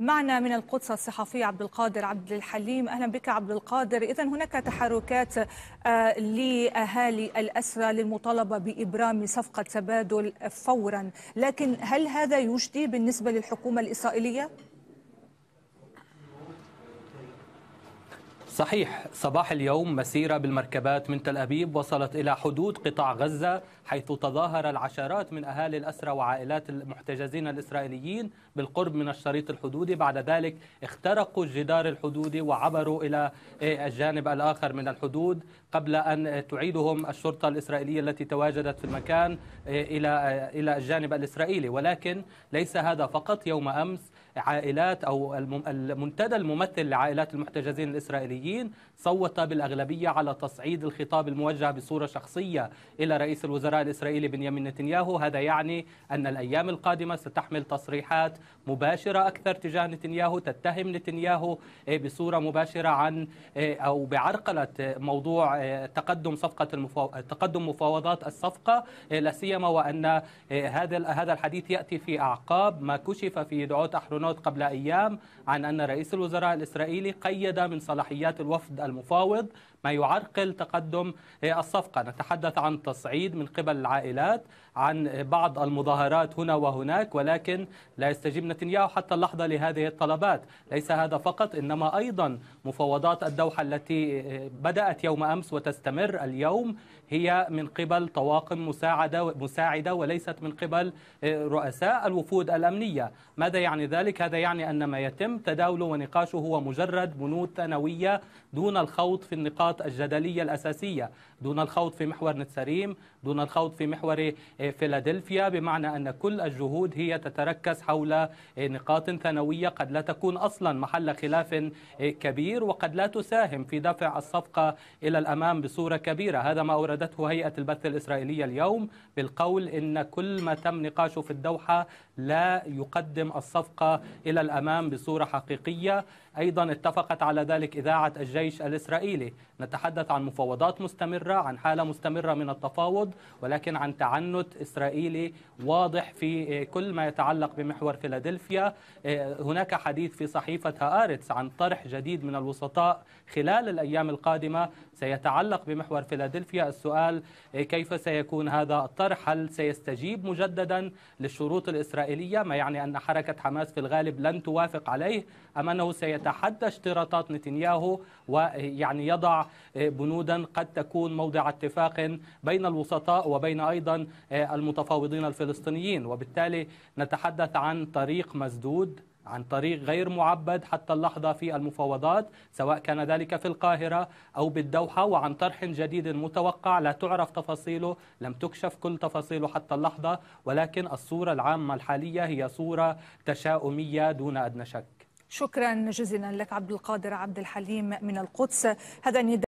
معنا من القدس الصحفي عبد القادر عبد الحليم اهلا بك عبد القادر اذا هناك تحركات آه، لاهالي الاسرى للمطالبه بابرام صفقه تبادل فورا لكن هل هذا يجدي بالنسبه للحكومه الاسرائيليه صحيح صباح اليوم مسيرة بالمركبات من تل أبيب وصلت إلى حدود قطاع غزة حيث تظاهر العشرات من أهالي الأسرى وعائلات المحتجزين الإسرائيليين بالقرب من الشريط الحدودي بعد ذلك اخترقوا الجدار الحدودي وعبروا إلى الجانب الآخر من الحدود قبل أن تعيدهم الشرطة الإسرائيلية التي تواجدت في المكان إلى إلى الجانب الإسرائيلي ولكن ليس هذا فقط يوم أمس عائلات أو المنتدى الممثل لعائلات المحتجزين الإسرائيليين السوريين صوت بالأغلبية على تصعيد الخطاب الموجه بصورة شخصية إلى رئيس الوزراء الإسرائيلي بنيامين نتنياهو هذا يعني أن الأيام القادمة ستحمل تصريحات مباشرة أكثر تجاه نتنياهو تتهم نتنياهو إيه، بصورة مباشرة عن إيه، أو بعرقلة موضوع إيه، تقدم صفقة المفاوض... تقدم مفاوضات الصفقة لا سيما وأن هذا هذا الحديث يأتي في أعقاب ما كشف في دعوة أحرونوت قبل أيام عن أن رئيس الوزراء الإسرائيلي قيد من صلاحيات تداعيات الوفد المفاوض ما يعرقل تقدم الصفقة نتحدث عن تصعيد من قبل العائلات عن بعض المظاهرات هنا وهناك ولكن لا يستجيب نتنياهو حتى اللحظة لهذه الطلبات ليس هذا فقط إنما أيضا مفاوضات الدوحة التي بدأت يوم أمس وتستمر اليوم هي من قبل طواقم مساعدة مساعدة وليست من قبل رؤساء الوفود الأمنية ماذا يعني ذلك؟ هذا يعني أن ما يتم تداوله ونقاشه هو مجرد بنود ثانوية دون الخوض في النقاط الجدلية الأساسية دون الخوض في محور نتسريم دون الخوض في محور آه، فيلادلفيا بمعنى أن كل الجهود هي تتركز حول آه، نقاط ثانوية قد لا تكون أصلا محل خلاف آه، كبير وقد لا تساهم في دفع الصفقة إلى الأمام بصورة كبيرة هذا ما أوردته هيئة البث الإسرائيلية اليوم بالقول إن كل ما تم نقاشه في الدوحة لا يقدم الصفقة إلى الأمام بصورة حقيقية أيضا اتفقت على ذلك إذاعة الجيش الإسرائيلي نتحدث عن مفاوضات مستمرة عن حالة مستمرة من التفاوض ولكن عن تعنت إسرائيلي واضح في كل ما يتعلق بمحور فيلادلفيا آه، هناك حديث في صحيفة هآرتس عن طرح جديد من الوسطاء خلال الأيام القادمة سيتعلق بمحور فيلادلفيا السؤال آه، كيف سيكون هذا الطرح هل سيستجيب مجددا للشروط الإسرائيلية ما يعني أن حركة حماس في الغالب لن توافق عليه أم أنه سيتحدى اشتراطات نتنياهو ويعني يضع آه، بنودا قد تكون موضع اتفاق بين الوسطاء وبين أيضا آه، المتفاوضين الفلسطينيين وبالتالي نتحدث عن طريق مسدود عن طريق غير معبد حتى اللحظة في المفاوضات سواء كان ذلك في القاهرة أو بالدوحة وعن طرح جديد متوقع لا تعرف تفاصيله لم تكشف كل تفاصيله حتى اللحظة ولكن الصورة العامة الحالية هي صورة تشاؤمية دون أدنى شك شكرا جزيلا لك عبد القادر عبد الحليم من القدس هذا